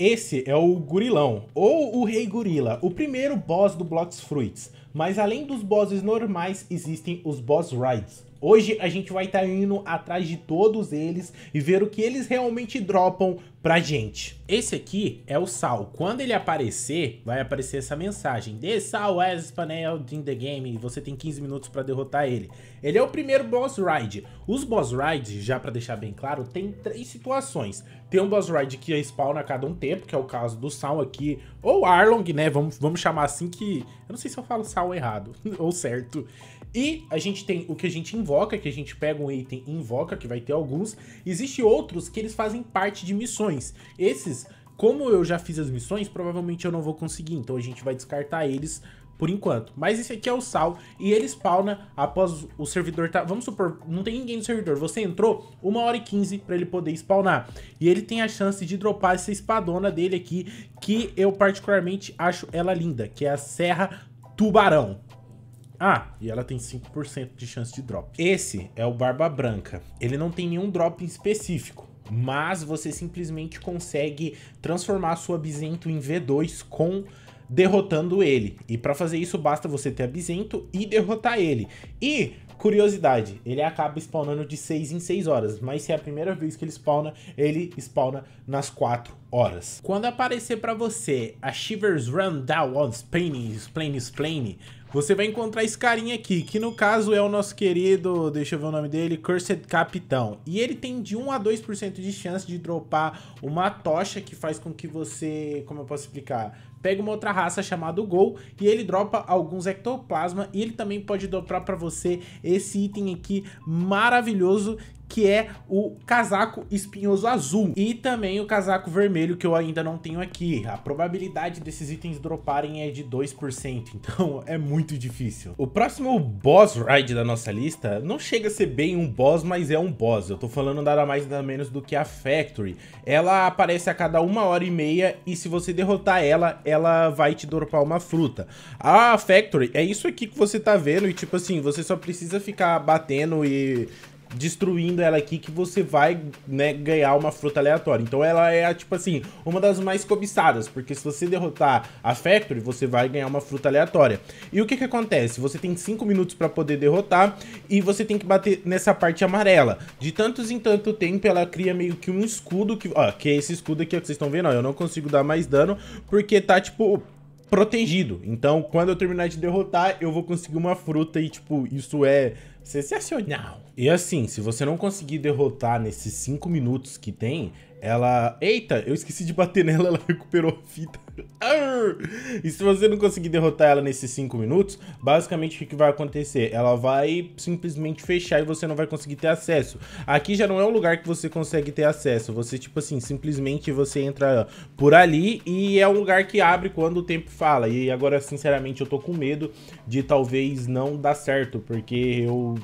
Esse é o gorilão, ou o Rei Gorila, o primeiro boss do Blox Fruits. Mas além dos bosses normais, existem os boss rides, Hoje a gente vai estar tá indo atrás de todos eles e ver o que eles realmente dropam pra gente. Esse aqui é o Sal. Quando ele aparecer, vai aparecer essa mensagem. The Sal as Panel in the game. Você tem 15 minutos para derrotar ele. Ele é o primeiro boss ride. Os boss rides, já para deixar bem claro, tem três situações. Tem um boss ride que é spawna a cada um tempo, que é o caso do Sal aqui. Ou Arlong, né? Vamos, vamos chamar assim que... Eu não sei se eu falo Sal errado ou certo. E a gente tem o que a gente invoca, que a gente pega um item e invoca, que vai ter alguns. Existem outros que eles fazem parte de missões. Esses, como eu já fiz as missões, provavelmente eu não vou conseguir, então a gente vai descartar eles por enquanto. Mas esse aqui é o sal e ele spawna após o servidor tá... Vamos supor, não tem ninguém no servidor. Você entrou 1 hora e 15 para ele poder spawnar. E ele tem a chance de dropar essa espadona dele aqui, que eu particularmente acho ela linda, que é a Serra Tubarão. Ah, e ela tem 5% de chance de drop. Esse é o Barba Branca. Ele não tem nenhum drop específico mas você simplesmente consegue transformar a sua Bizento em V2 com derrotando ele. E para fazer isso basta você ter a Bizento e derrotar ele. E Curiosidade, ele acaba spawnando de 6 em 6 horas, mas se é a primeira vez que ele spawna, ele spawna nas 4 horas. Quando aparecer para você a Shivers Run Down on Splane, Splane, Splane, você vai encontrar esse carinha aqui, que no caso é o nosso querido, deixa eu ver o nome dele, Cursed Capitão. E ele tem de 1 a 2% de chance de dropar uma tocha que faz com que você, como eu posso explicar, pega uma outra raça chamada Gol e ele dropa alguns ectoplasma e ele também pode dropar para você esse item aqui maravilhoso que é o casaco espinhoso azul e também o casaco vermelho que eu ainda não tenho aqui. A probabilidade desses itens droparem é de 2%, então é muito difícil. O próximo boss ride da nossa lista não chega a ser bem um boss, mas é um boss. Eu tô falando nada mais nada menos do que a Factory. Ela aparece a cada uma hora e meia e se você derrotar ela, ela vai te dropar uma fruta. A Factory é isso aqui que você tá vendo e tipo assim, você só precisa ficar batendo e destruindo ela aqui que você vai né, ganhar uma fruta aleatória. Então ela é, tipo assim, uma das mais cobiçadas, porque se você derrotar a Factory, você vai ganhar uma fruta aleatória. E o que que acontece? Você tem 5 minutos para poder derrotar e você tem que bater nessa parte amarela. De tantos em tanto tempo, ela cria meio que um escudo, que, ó, que é esse escudo aqui ó, que vocês estão vendo, ó, eu não consigo dar mais dano, porque tá, tipo, protegido. Então, quando eu terminar de derrotar, eu vou conseguir uma fruta e, tipo, isso é Sensacional. E assim, se você não conseguir derrotar nesses 5 minutos que tem, ela. Eita, eu esqueci de bater nela, ela recuperou a fita. Arr! E se você não conseguir derrotar ela nesses 5 minutos, basicamente o que vai acontecer? Ela vai simplesmente fechar e você não vai conseguir ter acesso. Aqui já não é um lugar que você consegue ter acesso. Você, tipo assim, simplesmente você entra por ali e é um lugar que abre quando o tempo fala. E agora, sinceramente, eu tô com medo de talvez não dar certo, porque eu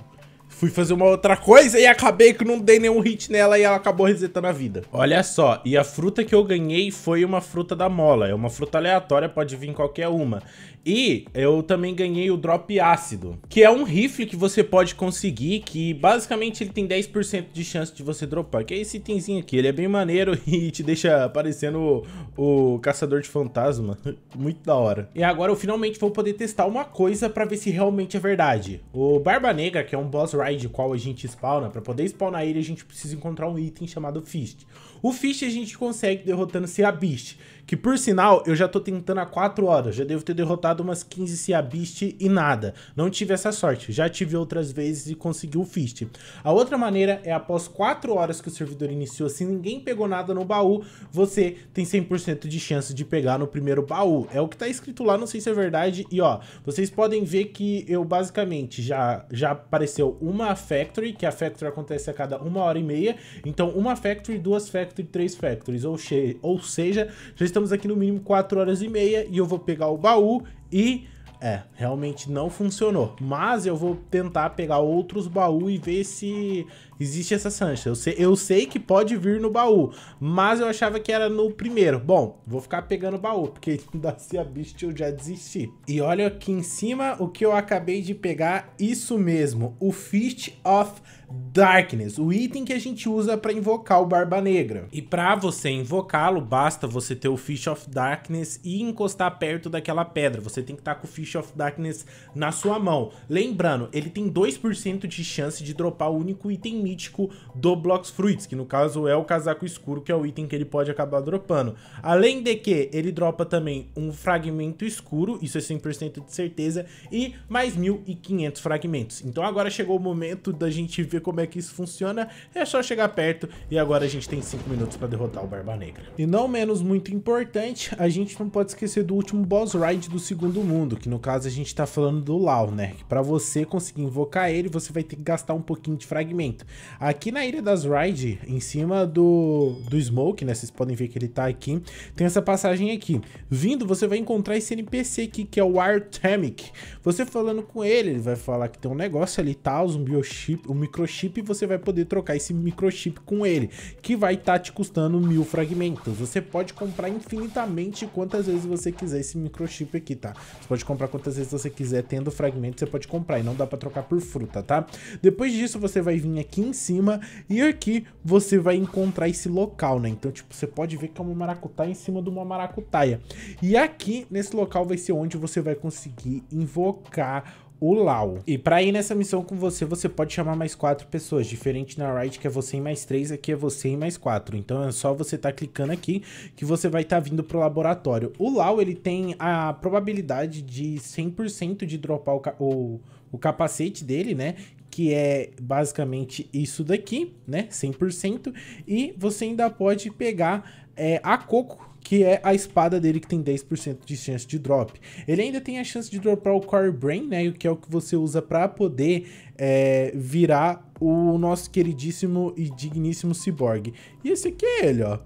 fui fazer uma outra coisa e acabei que não dei nenhum hit nela e ela acabou resetando a vida. Olha só, e a fruta que eu ganhei foi uma fruta da mola. É uma fruta aleatória, pode vir qualquer uma. E eu também ganhei o Drop Ácido, que é um rifle que você pode conseguir, que basicamente ele tem 10% de chance de você dropar, que é esse itemzinho aqui. Ele é bem maneiro e te deixa parecendo o, o caçador de fantasma. Muito da hora. E agora eu finalmente vou poder testar uma coisa pra ver se realmente é verdade. O Barba Negra, que é um boss ride qual a gente spawna, pra poder spawnar ele a gente precisa encontrar um item chamado Fist. O Fish a gente consegue derrotando Seabist, que por sinal eu já tô tentando há 4 horas, já devo ter derrotado umas 15 Seabist e nada. Não tive essa sorte, já tive outras vezes e consegui o Fist. A outra maneira é após 4 horas que o servidor iniciou, se ninguém pegou nada no baú, você tem 100% de chance de pegar no primeiro baú. É o que tá escrito lá, não sei se é verdade, e ó, vocês podem ver que eu basicamente já, já apareceu uma Factory, que a Factory acontece a cada 1 hora e meia, então uma Factory, duas Factory Factory, 3 Factories. Ou, ou seja, já estamos aqui no mínimo 4 horas e meia e eu vou pegar o baú e... É, realmente não funcionou. Mas eu vou tentar pegar outros baús e ver se Existe essa Sancha. Eu sei, eu sei que pode vir no baú, mas eu achava que era no primeiro. Bom, vou ficar pegando o baú, porque da Sea assim Beast eu já desisti. E olha aqui em cima o que eu acabei de pegar. Isso mesmo, o Fist of Darkness, o item que a gente usa para invocar o Barba Negra. E para você invocá-lo, basta você ter o Fish of Darkness e encostar perto daquela pedra. Você tem que estar tá com o Fish of Darkness na sua mão. Lembrando, ele tem 2% de chance de dropar o único item mítico do Blocks Fruits, que no caso é o casaco escuro, que é o item que ele pode acabar dropando. Além de que ele dropa também um fragmento escuro, isso é 100% de certeza, e mais 1.500 fragmentos. Então agora chegou o momento da gente ver como é que isso funciona, é só chegar perto e agora a gente tem 5 minutos para derrotar o Barba Negra. E não menos muito importante, a gente não pode esquecer do último boss ride do segundo mundo, que no caso a gente está falando do Lau, né? para você conseguir invocar ele, você vai ter que gastar um pouquinho de fragmento. Aqui na Ilha das Ride, em cima do, do Smoke, né? Vocês podem ver que ele tá aqui. Tem essa passagem aqui. Vindo, você vai encontrar esse NPC aqui, que é o Artemic. Você falando com ele, ele vai falar que tem um negócio ali, tal, tá, um biochip, um microchip, e você vai poder trocar esse microchip com ele, que vai estar tá te custando mil fragmentos. Você pode comprar infinitamente quantas vezes você quiser esse microchip aqui, tá? Você pode comprar quantas vezes você quiser, tendo fragmentos, você pode comprar, e não dá pra trocar por fruta, tá? Depois disso, você vai vir aqui em cima e aqui você vai encontrar esse local, né? Então, tipo, você pode ver que é uma maracutaia em cima de uma maracutaia. E aqui, nesse local, vai ser onde você vai conseguir invocar o Lau. E para ir nessa missão com você, você pode chamar mais quatro pessoas, diferente na Riot que é você e mais três, aqui é você e mais quatro. Então é só você estar tá clicando aqui que você vai estar tá vindo pro laboratório. O Lau, ele tem a probabilidade de 100% de dropar o, o o capacete dele, né? que é basicamente isso daqui, né? 100%. E você ainda pode pegar é, a Coco, que é a espada dele que tem 10% de chance de drop. Ele ainda tem a chance de dropar o Core Brain, né? Que é o que você usa para poder é, virar o nosso queridíssimo e digníssimo Cyborg. E esse aqui é ele, ó.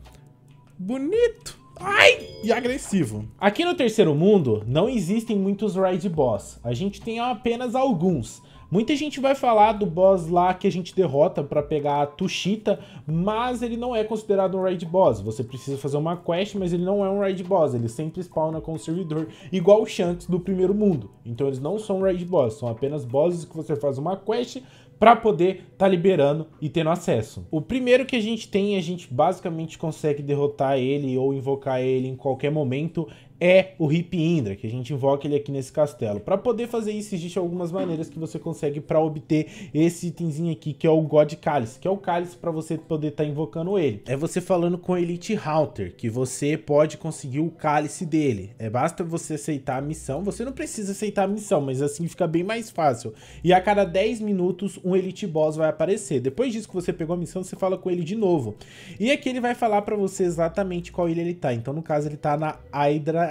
Bonito! Ai! E agressivo. Aqui no terceiro mundo, não existem muitos raid boss. A gente tem apenas alguns. Muita gente vai falar do boss lá que a gente derrota para pegar a Tushita, mas ele não é considerado um raid boss. Você precisa fazer uma quest, mas ele não é um raid boss. Ele sempre spawna com o servidor, igual o Shanks do primeiro mundo. Então eles não são raid boss, são apenas bosses que você faz uma quest para poder tá liberando e tendo acesso. O primeiro que a gente tem, a gente basicamente consegue derrotar ele ou invocar ele em qualquer momento, é o Hip Indra, que a gente invoca ele aqui nesse castelo. Para poder fazer isso, existem algumas maneiras que você consegue para obter esse itemzinho aqui, que é o God Cálice, que é o cálice para você poder estar tá invocando ele. É você falando com o Elite Halter, que você pode conseguir o cálice dele. É basta você aceitar a missão. Você não precisa aceitar a missão, mas assim fica bem mais fácil. E a cada 10 minutos, um Elite Boss vai aparecer. Depois disso que você pegou a missão, você fala com ele de novo. E aqui ele vai falar para você exatamente qual ilha ele tá. Então, no caso, ele tá na Hydra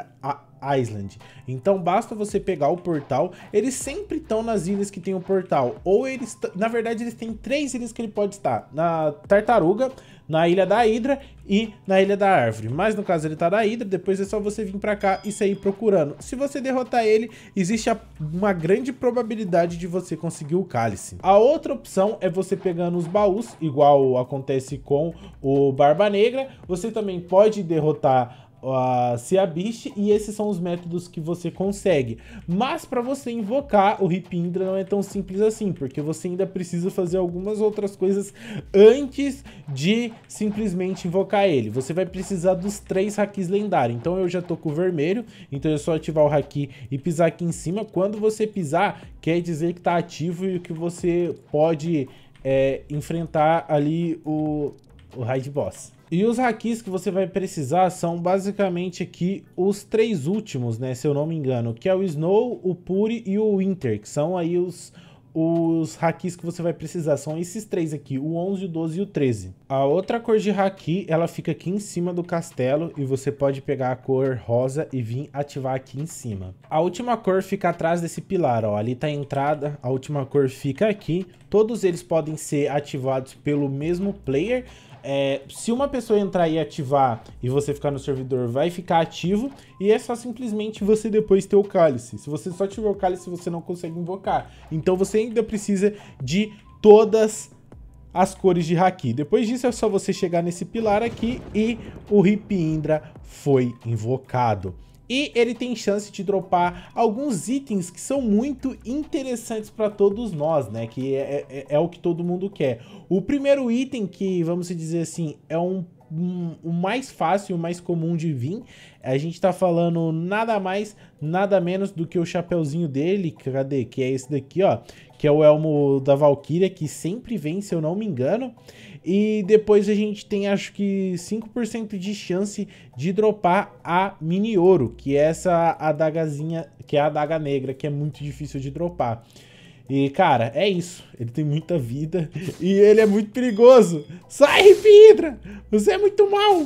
Island. Então basta você pegar o portal, eles sempre estão nas ilhas que tem o portal, ou eles, na verdade eles têm três ilhas que ele pode estar, na Tartaruga, na Ilha da Hidra e na Ilha da Árvore. Mas no caso ele tá na Hidra, depois é só você vir para cá e sair procurando. Se você derrotar ele, existe uma grande probabilidade de você conseguir o Cálice. A outra opção é você pegando os baús, igual acontece com o Barba Negra. Você também pode derrotar a Siabish e esses são os métodos que você consegue. Mas para você invocar o Ripindra não é tão simples assim, porque você ainda precisa fazer algumas outras coisas antes de simplesmente invocar ele. Você vai precisar dos três hacks lendários. Então eu já tô com o vermelho, então é só ativar o haki e pisar aqui em cima. Quando você pisar, quer dizer que tá ativo e que você pode é, enfrentar ali o, o Raid Boss. E os hakis que você vai precisar são basicamente aqui os três últimos, né, se eu não me engano, que é o Snow, o Puri e o Winter, que são aí os, os hakis que você vai precisar. São esses três aqui, o 11, o 12 e o 13. A outra cor de haki, ela fica aqui em cima do castelo e você pode pegar a cor rosa e vir ativar aqui em cima. A última cor fica atrás desse pilar, ó. Ali tá a entrada, a última cor fica aqui. Todos eles podem ser ativados pelo mesmo player, é, se uma pessoa entrar e ativar e você ficar no servidor, vai ficar ativo e é só simplesmente você depois ter o cálice. Se você só tiver o cálice, você não consegue invocar. Então você ainda precisa de todas as cores de Haki. Depois disso é só você chegar nesse pilar aqui e o Ripindra foi invocado. E ele tem chance de dropar alguns itens que são muito interessantes para todos nós, né? Que é, é, é, é, o que todo mundo quer. O primeiro item que, vamos dizer assim, é um, um o mais fácil, o mais comum de vir. A gente tá falando nada mais, nada menos do que o chapeuzinho dele, cadê? Que é esse daqui, ó. Que é o elmo da Valkyria, que sempre vem, se eu não me engano. E depois a gente tem acho que 5% de chance de dropar a mini ouro, que é essa adagazinha, que é a adaga negra, que é muito difícil de dropar. E, cara, é isso. Ele tem muita vida e ele é muito perigoso. Sai, Hidra! Você é muito mal!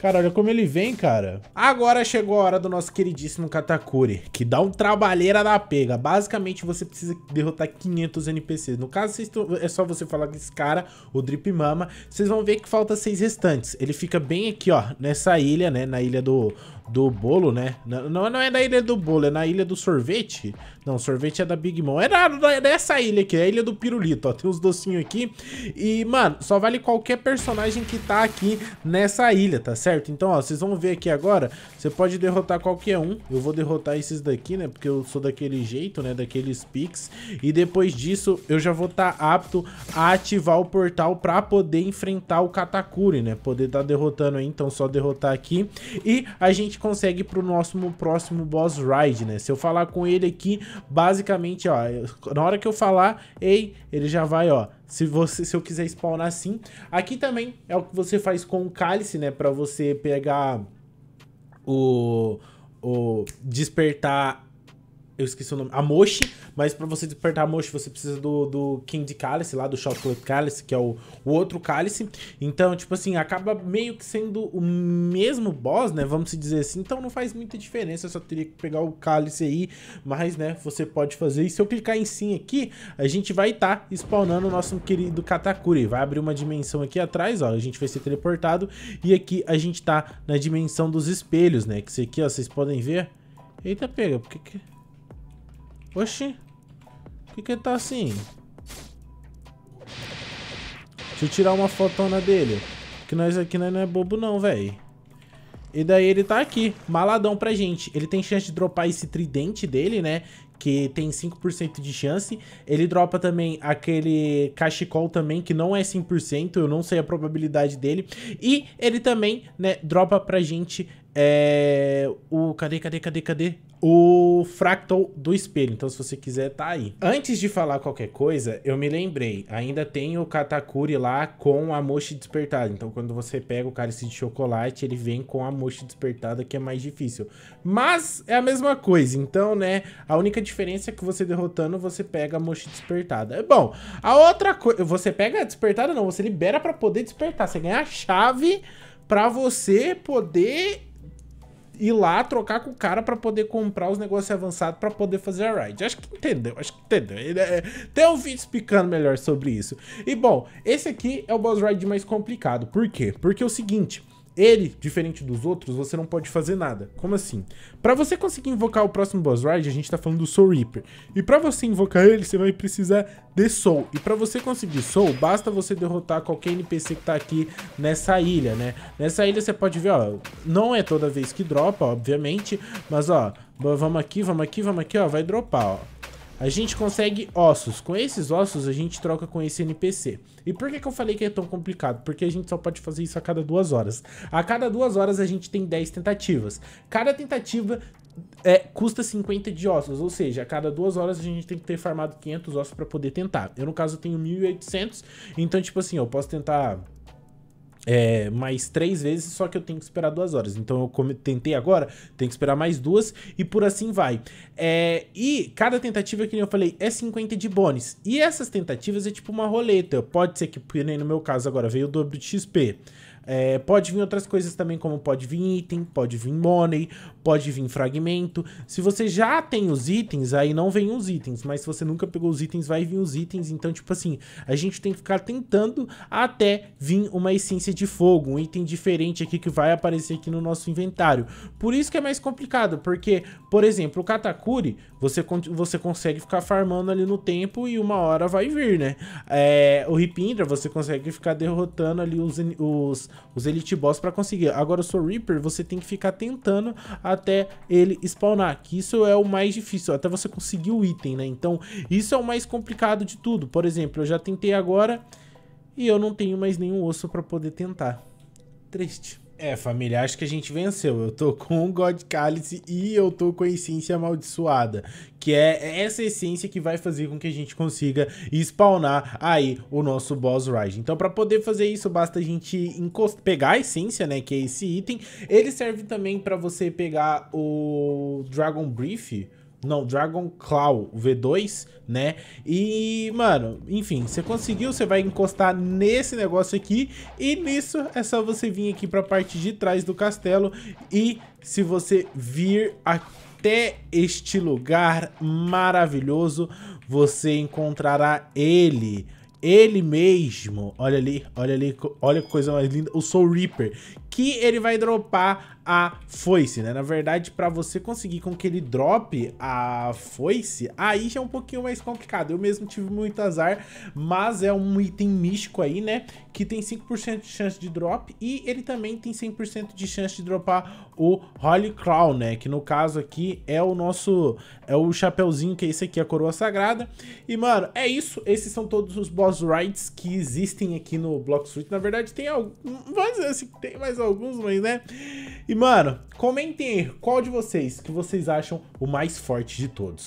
Cara, olha como ele vem, cara. Agora chegou a hora do nosso queridíssimo Katakuri, que dá um trabalheira da pega. Basicamente, você precisa derrotar 500 NPCs. No caso, é só você falar com esse cara, o Drip Mama. Vocês vão ver que falta seis restantes. Ele fica bem aqui, ó, nessa ilha, né? Na ilha do, do bolo, né? Não, não é na ilha do bolo, é na ilha do sorvete. Não, sorvete é da Big Mom. É dessa ilha aqui, é a ilha do pirulito, ó. Tem uns docinhos aqui. E, mano, só vale qualquer personagem que tá aqui nessa ilha, tá certo? Então, ó, vocês vão ver aqui agora. Você pode derrotar qualquer um. Eu vou derrotar esses daqui, né? Porque eu sou daquele jeito, né? Daqueles picks. E depois disso, eu já vou estar tá apto a ativar o portal pra poder enfrentar o Katakuri, né? Poder estar tá derrotando aí. Então, só derrotar aqui. E a gente consegue pro nosso próximo boss ride, né? Se eu falar com ele aqui, basicamente, ó, na hora que eu falar, ei, ele já vai, ó, se, você, se eu quiser spawnar assim. Aqui também é o que você faz com o cálice, né? Pra você pegar o... o despertar eu esqueci o nome. A Moshi, mas para você despertar a Moshi, você precisa do, do de Cálice lá, do Chocolate Cálice, que é o, o outro cálice. Então, tipo assim, acaba meio que sendo o mesmo boss, né? Vamos se dizer assim. Então não faz muita diferença, eu só teria que pegar o cálice aí. Mas, né, você pode fazer. E se eu clicar em sim aqui, a gente vai estar tá spawnando o nosso querido Katakuri. Vai abrir uma dimensão aqui atrás, ó. A gente vai ser teleportado. E aqui a gente tá na dimensão dos espelhos, né? Que isso aqui, ó, vocês podem ver. Eita, pega, Por que que... Oxi. Por que, que ele tá assim? Deixa eu tirar uma fotona dele. Que nós aqui nós não é bobo não, velho. E daí ele tá aqui, maladão pra gente. Ele tem chance de dropar esse tridente dele, né? Que tem 5% de chance. Ele dropa também aquele cachecol também, que não é 100%. Eu não sei a probabilidade dele. E ele também, né, dropa pra gente é... o... Cadê, cadê, cadê, cadê? o fractal do espelho. Então, se você quiser, tá aí. Antes de falar qualquer coisa, eu me lembrei. Ainda tem o Katakuri lá com a mochi despertada. Então, quando você pega o cálice de chocolate, ele vem com a mochi despertada, que é mais difícil. Mas é a mesma coisa. Então, né, a única diferença é que você derrotando, você pega a mochi despertada. É bom, a outra coisa... Você pega a despertada? Não, você libera pra poder despertar. Você ganha a chave pra você poder ir lá trocar com o cara para poder comprar os negócios avançados para poder fazer a ride. Acho que entendeu, acho que entendeu. É, tem um vídeo explicando melhor sobre isso. E bom, esse aqui é o boss ride mais complicado. Por quê? Porque é o seguinte, ele, diferente dos outros, você não pode fazer nada. Como assim? Para você conseguir invocar o próximo boss ride, a gente tá falando do Soul Reaper. E para você invocar ele, você vai precisar de Soul. E para você conseguir Soul, basta você derrotar qualquer NPC que tá aqui nessa ilha, né? Nessa ilha você pode ver, ó, não é toda vez que dropa, obviamente, mas ó, vamos aqui, vamos aqui, vamos aqui, ó, vai dropar, ó. A gente consegue ossos. Com esses ossos, a gente troca com esse NPC. E por que, que eu falei que é tão complicado? Porque a gente só pode fazer isso a cada duas horas. A cada duas horas, a gente tem 10 tentativas. Cada tentativa é, custa 50 de ossos, ou seja, a cada duas horas a gente tem que ter farmado 500 ossos para poder tentar. Eu, no caso, tenho 1.800, então, tipo assim, eu posso tentar é, mais três vezes, só que eu tenho que esperar duas horas. Então eu tentei agora, tenho que esperar mais duas e por assim vai. É, e cada tentativa, que nem eu falei, é 50 de bônus. E essas tentativas é tipo uma roleta. Pode ser que, nem no meu caso agora, veio o dobro de XP. É, pode vir outras coisas também, como pode vir item, pode vir money, pode vir fragmento. Se você já tem os itens, aí não vem os itens, mas se você nunca pegou os itens, vai vir os itens. Então, tipo assim, a gente tem que ficar tentando até vir uma essência de fogo, um item diferente aqui que vai aparecer aqui no nosso inventário. Por isso que é mais complicado, porque, por exemplo, o Katakuri, você, você consegue ficar farmando ali no tempo e uma hora vai vir, né? É, o Ripindra, você consegue ficar derrotando ali os, os os Elite Boss para conseguir. Agora o seu Reaper, você tem que ficar tentando até ele spawnar, que isso é o mais difícil, até você conseguir o item, né? Então, isso é o mais complicado de tudo. Por exemplo, eu já tentei agora e eu não tenho mais nenhum osso para poder tentar. Triste. É, família, acho que a gente venceu. Eu tô com o God Cálice e eu tô com a essência amaldiçoada, que é essa essência que vai fazer com que a gente consiga spawnar aí o nosso boss rage. Então, para poder fazer isso, basta a gente pegar a essência, né, que é esse item. Ele serve também para você pegar o Dragon Brief, não, Dragon Claw V2, né? E, mano, enfim, você conseguiu, você vai encostar nesse negócio aqui. E nisso é só você vir aqui pra parte de trás do castelo. E se você vir até este lugar maravilhoso, você encontrará ele ele mesmo. Olha ali, olha ali, olha que coisa mais linda. O Soul Reaper, que ele vai dropar a foice, né? Na verdade, para você conseguir com que ele drope a foice, aí já é um pouquinho mais complicado. Eu mesmo tive muito azar, mas é um item místico aí, né? Que tem 5% de chance de drop e ele também tem 100% de chance de dropar o Holy Crown, né? Que no caso aqui é o nosso... é o chapeuzinho que é esse aqui, a coroa sagrada. E, mano, é isso. Esses são todos os boss rights que existem aqui no Block Suite. Na verdade, tem algo Mas, assim, tem mais alguns, mas né? E mano, comentem aí, qual de vocês que vocês acham o mais forte de todos.